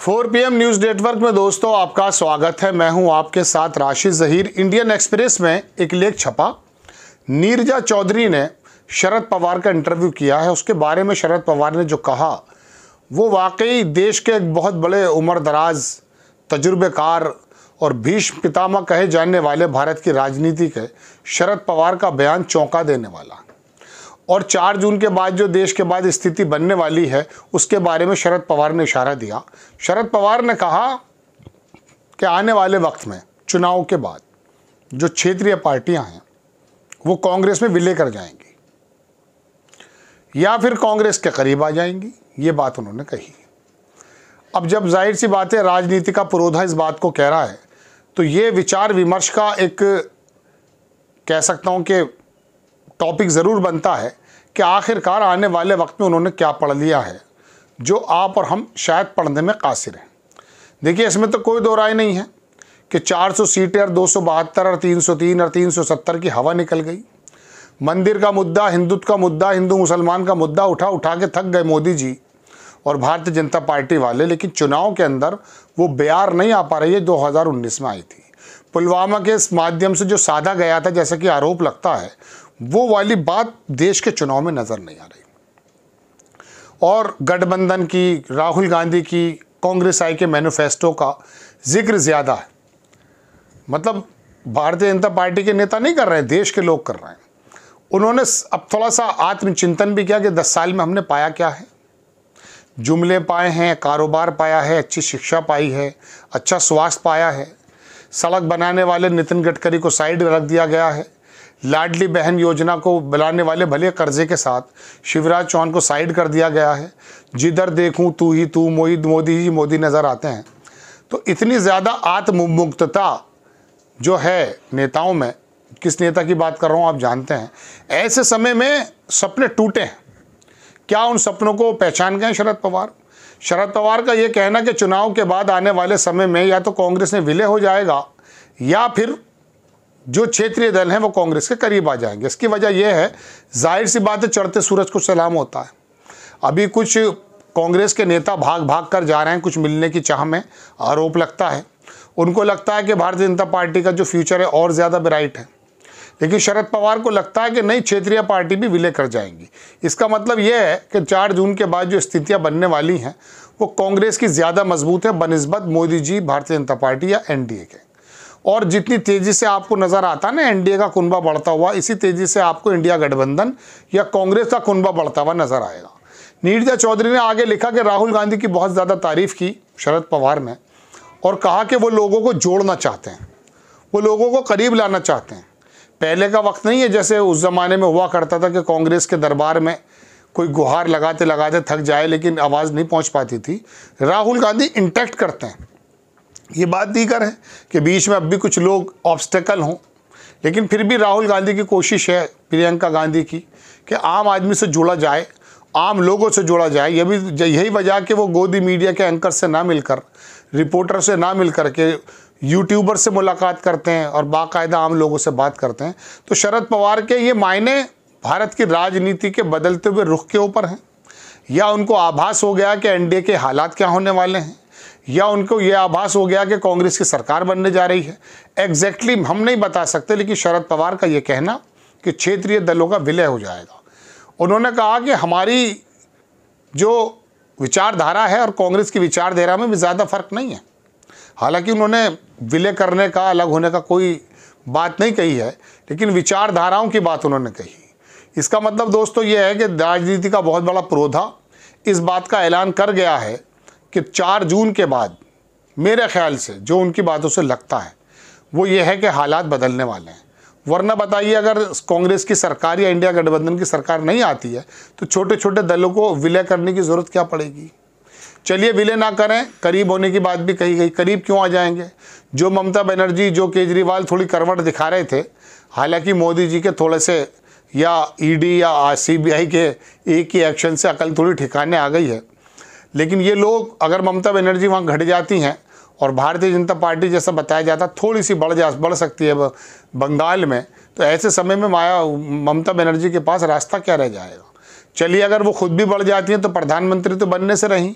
four P M news network में दोस्तों आपका स्वागत है मैं हूं आपके साथ राशि जहीर इंडियन एक्सप्रेस में एक लेख छपा नीरजा चौधरी ने शरद पवार का इंटरव्यू किया है उसके बारे में शरद पवार ने जो कहा वो वाकई देश के एक बहुत बड़े उम्रदराज तजुर्बेकार और भीष्म पितामह कहे जाने वाले भारत की राजनीति के शरद पवार का बयान चौंका देने वाला और 4 जून के बाद जो देश के बाद स्थिति बनने वाली है उसके बारे में शरद पवार ने इशारा दिया शरद पवार ने कहा कि आने वाले वक्त में चुनाव के बाद जो क्षेत्रीय पार्टियां हैं वो कांग्रेस में विलय कर जाएंगी या फिर कांग्रेस के करीब आ जाएंगी ये बात उन्होंने कही अब जब जाहिर सी बात है राजनीति का पुरोधा इस बात को कह रहा है तो ये विचार विमर्श का एक कह सकता हूँ कि टॉपिक ज़रूर बनता है कि आखिरकार आने वाले वक्त में उन्होंने क्या पढ़ लिया है जो आप और हम शायद पढ़ने में कासिर हैं देखिए इसमें तो कोई दो राय नहीं है कि 400 सीटें और दो और 303 और 370 की हवा निकल गई मंदिर का मुद्दा हिंदुत्व का मुद्दा हिंदू मुसलमान का मुद्दा उठा उठा के थक गए मोदी जी और भारतीय जनता पार्टी वाले लेकिन चुनाव के अंदर वो बयार नहीं आ पा रही है दो में आई थी पुलवामा के इस माध्यम से जो साधा गया था जैसा कि आरोप लगता है वो वाली बात देश के चुनाव में नज़र नहीं आ रही और गठबंधन की राहुल गांधी की कांग्रेस आई के मैनिफेस्टो का जिक्र ज़्यादा है मतलब भारतीय जनता पार्टी के नेता नहीं कर रहे हैं देश के लोग कर रहे हैं उन्होंने अब थोड़ा सा आत्मचिंतन भी किया कि दस साल में हमने पाया क्या है जुमले पाए हैं कारोबार पाया है अच्छी शिक्षा पाई है अच्छा स्वास्थ्य पाया है सड़क बनाने वाले नितिन गडकरी को साइड रख दिया गया है लाडली बहन योजना को बुलाने वाले भले कर्जे के साथ शिवराज चौहान को साइड कर दिया गया है जिधर देखूं तू ही तू मोहित मोदी ही मोदी नज़र आते हैं तो इतनी ज़्यादा आत्मुक्तता जो है नेताओं में किस नेता की बात कर रहा हूँ आप जानते हैं ऐसे समय में सपने टूटे हैं क्या उन सपनों को पहचान गए शरद पवार शरद पवार का ये कहना कि चुनाव के बाद आने वाले समय में या तो कांग्रेस में विलय हो जाएगा या फिर जो क्षेत्रीय दल हैं वो कांग्रेस के करीब आ जाएंगे इसकी वजह यह है जाहिर सी बात है चढ़ते सूरज को सलाम होता है अभी कुछ कांग्रेस के नेता भाग भाग कर जा रहे हैं कुछ मिलने की चाह में आरोप लगता है उनको लगता है कि भारतीय जनता पार्टी का जो फ्यूचर है और ज़्यादा ब्राइट है लेकिन शरद पवार को लगता है कि नई क्षेत्रीय पार्टी भी विलय कर जाएंगी इसका मतलब यह है कि 4 जून के बाद जो स्थितियां बनने वाली हैं वो कांग्रेस की ज़्यादा मजबूत है बनस्बत मोदी जी भारतीय जनता पार्टी या एनडीए के और जितनी तेज़ी से आपको नज़र आता है ना एनडीए का कुनबा बढ़ता हुआ इसी तेज़ी से आपको इंडिया गठबंधन या कांग्रेस का कुनबा बढ़ता हुआ नज़र आएगा नीरजा चौधरी ने आगे लिखा कि राहुल गांधी की बहुत ज़्यादा तारीफ की शरद पवार में और कहा कि वो लोगों को जोड़ना चाहते हैं वो लोगों को करीब लाना चाहते हैं पहले का वक्त नहीं है जैसे उस ज़माने में हुआ करता था कि कांग्रेस के दरबार में कोई गुहार लगाते लगाते थक जाए लेकिन आवाज़ नहीं पहुंच पाती थी राहुल गांधी इंटैक्ट करते हैं ये बात दीगर है कि बीच में अब भी कुछ लोग ऑब्स्टेकल हों लेकिन फिर भी राहुल गांधी की कोशिश है प्रियंका गांधी की कि आम आदमी से जुड़ा जाए आम लोगों से जुड़ा जाए यह भी यही वजह कि वो गोदी मीडिया के एंकर से ना मिलकर रिपोर्टर से ना मिलकर के यूट्यूबर से मुलाकात करते हैं और बाकायदा आम लोगों से बात करते हैं तो शरद पवार के ये मायने भारत की राजनीति के बदलते हुए रुख के ऊपर हैं या उनको आभास हो गया कि एनडीए के हालात क्या होने वाले हैं या उनको ये आभास हो गया कि कांग्रेस की सरकार बनने जा रही है एग्जैक्टली exactly हम नहीं बता सकते लेकिन शरद पवार का ये कहना कि क्षेत्रीय दलों का विलय हो जाएगा उन्होंने कहा कि हमारी जो विचारधारा है और कांग्रेस की विचारधारा में भी ज़्यादा फर्क नहीं है हालांकि उन्होंने विलय करने का अलग होने का कोई बात नहीं कही है लेकिन विचारधाराओं की बात उन्होंने कही इसका मतलब दोस्तों ये है कि राजनीति का बहुत बड़ा प्रोधा इस बात का ऐलान कर गया है कि चार जून के बाद मेरे ख्याल से जो उनकी बातों से लगता है वो ये है कि हालात बदलने वाले हैं वरना बताइए अगर कांग्रेस की सरकार या इंडिया गठबंधन की सरकार नहीं आती है तो छोटे छोटे दलों को विलय करने की ज़रूरत क्या पड़ेगी चलिए विलय ना करें करीब होने की बात भी कही गई करीब क्यों आ जाएंगे जो ममता बनर्जी जो केजरीवाल थोड़ी करवट दिखा रहे थे हालांकि मोदी जी के थोड़े से या ईडी या सीबीआई के एक ही एक्शन से अकल थोड़ी ठिकाने आ गई है लेकिन ये लोग अगर ममता बनर्जी वहाँ घट जाती हैं और भारतीय जनता पार्टी जैसा बताया जाता थोड़ी सी बढ़ जा बढ़ सकती है बंगाल में तो ऐसे समय में माया ममता बनर्जी के पास रास्ता क्या रह जाएगा चलिए अगर वो खुद भी बढ़ जाती हैं तो प्रधानमंत्री तो बनने से रहीं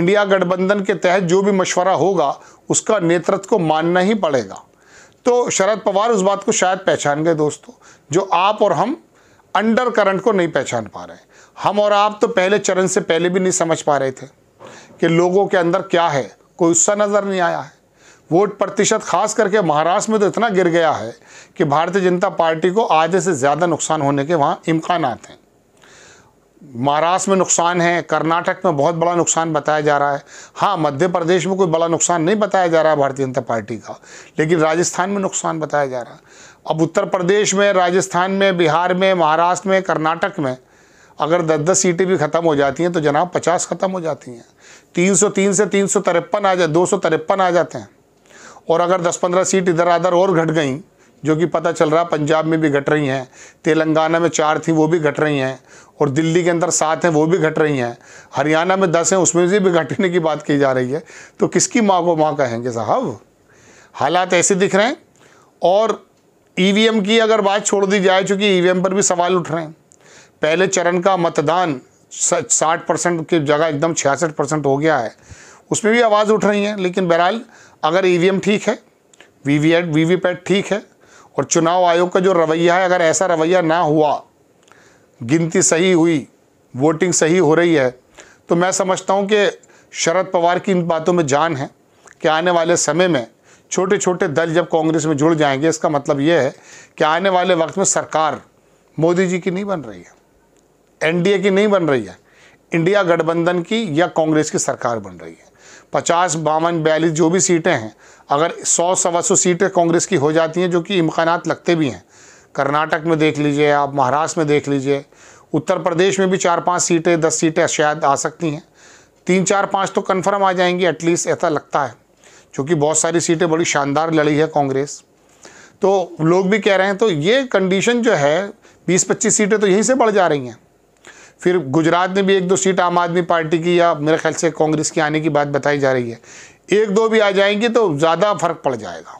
इंडिया गठबंधन के तहत जो भी मशवरा होगा उसका नेतृत्व को मानना ही पड़ेगा तो शरद पवार उस बात को शायद पहचान गए दोस्तों जो आप और हम अंडर करंट को नहीं पहचान पा रहे हम और आप तो पहले चरण से पहले भी नहीं समझ पा रहे थे कि लोगों के अंदर क्या है कोई उत्साह नज़र नहीं आया है वोट प्रतिशत खास करके महाराष्ट्र में तो इतना गिर गया है कि भारतीय जनता पार्टी को आधे से ज़्यादा नुकसान होने के वहाँ इम्कान हैं महाराष्ट्र में नुकसान है कर्नाटक में बहुत बड़ा नुकसान बताया जा रहा है हाँ मध्य प्रदेश में कोई बड़ा नुकसान नहीं बताया जा रहा है भारतीय जनता पार्टी का लेकिन राजस्थान में नुकसान बताया जा रहा है अब उत्तर प्रदेश में राजस्थान में बिहार में महाराष्ट्र में कर्नाटक में अगर दस दस सीटें भी ख़त्म हो जाती हैं तो जनाब पचास ख़त्म हो जाती हैं तीन सौ तीन से तीन सौ तिरपन आ जाए दो सौ तिरपन आ जाते हैं और अगर दस पंद्रह सीट इधर आधर और घट गई जो कि पता चल रहा पंजाब में भी घट रही हैं तेलंगाना में चार थी वो भी घट रही हैं और दिल्ली के अंदर सात हैं वो भी घट रही हैं हरियाणा में दस हैं उसमें से भी घटने की बात की जा रही है तो किसकी माँ को माँ कहेंगे साहब हालात ऐसे दिख रहे हैं और ईवीएम की अगर बात छोड़ दी जाए चूँकि ईवीएम पर भी सवाल उठ रहे हैं पहले चरण का मतदान साठ परसेंट की जगह एकदम छियासठ परसेंट हो गया है उसमें भी आवाज़ उठ रही है लेकिन बहरहाल अगर ई e ठीक है V V V V PAT ठीक है और चुनाव आयोग का जो रवैया है अगर ऐसा रवैया ना हुआ गिनती सही हुई वोटिंग सही हो रही है तो मैं समझता हूँ कि शरद पवार की इन बातों में जान है कि आने वाले समय में छोटे छोटे दल जब कांग्रेस में जुड़ जाएंगे इसका मतलब ये है कि आने वाले वक्त में सरकार मोदी जी की नहीं बन रही है एनडीए की नहीं बन रही है इंडिया गठबंधन की या कांग्रेस की सरकार बन रही है पचास बावन बयालीस जो भी सीटें हैं अगर सौ सवा सौ सीटें कांग्रेस की हो जाती हैं जो कि इम्कान लगते भी हैं कर्नाटक में देख लीजिए आप महाराष्ट्र में देख लीजिए उत्तर प्रदेश में भी चार पाँच सीटें दस सीटें शायद आ सकती हैं तीन चार पाँच तो कन्फर्म आ जाएंगी एटलीस्ट ऐसा लगता है क्योंकि बहुत सारी सीटें बड़ी शानदार लड़ी है कांग्रेस तो लोग भी कह रहे हैं तो ये कंडीशन जो है बीस पच्चीस सीटें तो यहीं से बढ़ जा रही हैं फिर गुजरात में भी एक दो सीट आम आदमी पार्टी की या मेरे ख्याल से कांग्रेस की आने की बात बताई जा रही है एक दो भी आ जाएंगी तो ज़्यादा फर्क पड़ जाएगा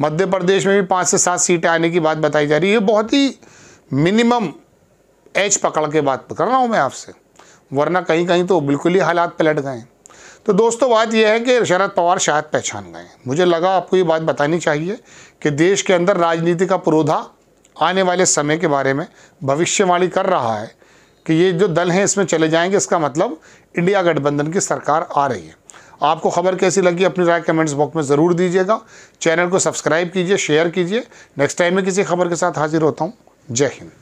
मध्य प्रदेश में भी पाँच से सात सीटें आने की बात बताई जा रही है ये बहुत ही मिनिमम एच पकड़ के बात कर रहा हूँ मैं आपसे वरना कहीं कहीं तो बिल्कुल ही हालात पलट गए तो दोस्तों बात यह है कि शरद पवार शायद पहचान गए मुझे लगा आपको ये बात बतानी चाहिए कि देश के अंदर राजनीति का पुरोधा आने वाले समय के बारे में भविष्यवाणी कर रहा है कि ये जो दल हैं इसमें चले जाएंगे इसका मतलब इंडिया गठबंधन की सरकार आ रही है आपको खबर कैसी लगी अपनी राय कमेंट्स बॉक्स में ज़रूर दीजिएगा चैनल को सब्सक्राइब कीजिए शेयर कीजिए नेक्स्ट टाइम में किसी खबर के साथ हाजिर होता हूँ जय हिंद